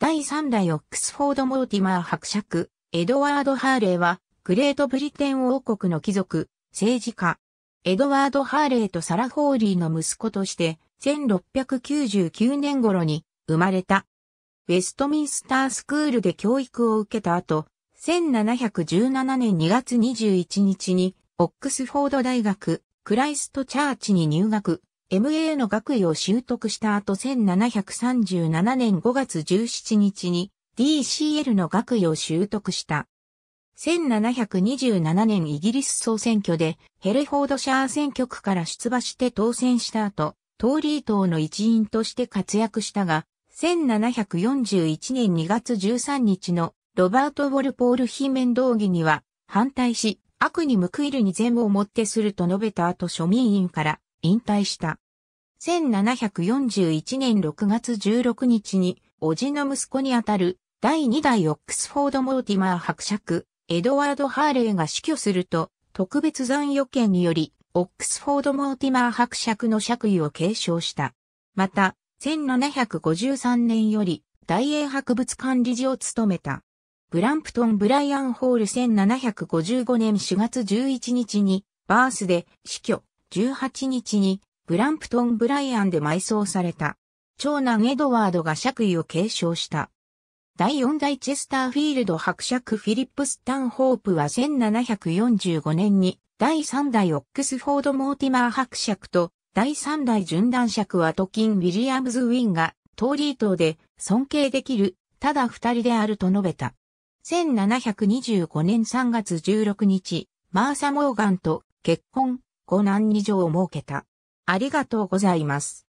第3代オックスフォード・モーティマー伯爵、エドワード・ハーレーは、グレートブリテン王国の貴族、政治家、エドワード・ハーレーとサラ・ホーリーの息子として、1699年頃に生まれた。ウェストミンスタースクールで教育を受けた後、1717年2月21日に、オックスフォード大学、クライストチャーチに入学。MA の学位を習得した後1737年5月17日に DCL の学位を習得した。1727年イギリス総選挙でヘレフォードシャー選挙区から出馬して当選した後、トーリー党の一員として活躍したが、1741年2月13日のロバート・ウォルポール・ヒーメン同議には反対し、悪に報いるに善をもってすると述べた後庶民院から引退した。1741年6月16日に、叔父の息子にあたる第2代オックスフォード・モーティマー伯爵、エドワード・ハーレーが死去すると、特別残余権により、オックスフォード・モーティマー伯爵の爵位を継承した。また、1753年より、大英博物館理事を務めた。ブランプトン・ブライアン・ホール1755年4月11日に、バースで死去、18日に、ブランプトン・ブライアンで埋葬された。長男エドワードが爵位を継承した。第四代チェスターフィールド伯爵フィリップ・スタンホープは1745年に第三代オックスフォード・モーティマー伯爵と第三代順男爵はトキン・ウィリアムズ・ウィンがトーリー島で尊敬できるただ二人であると述べた。1725年3月16日、マーサ・モーガンと結婚、5男2女を設けた。ありがとうございます。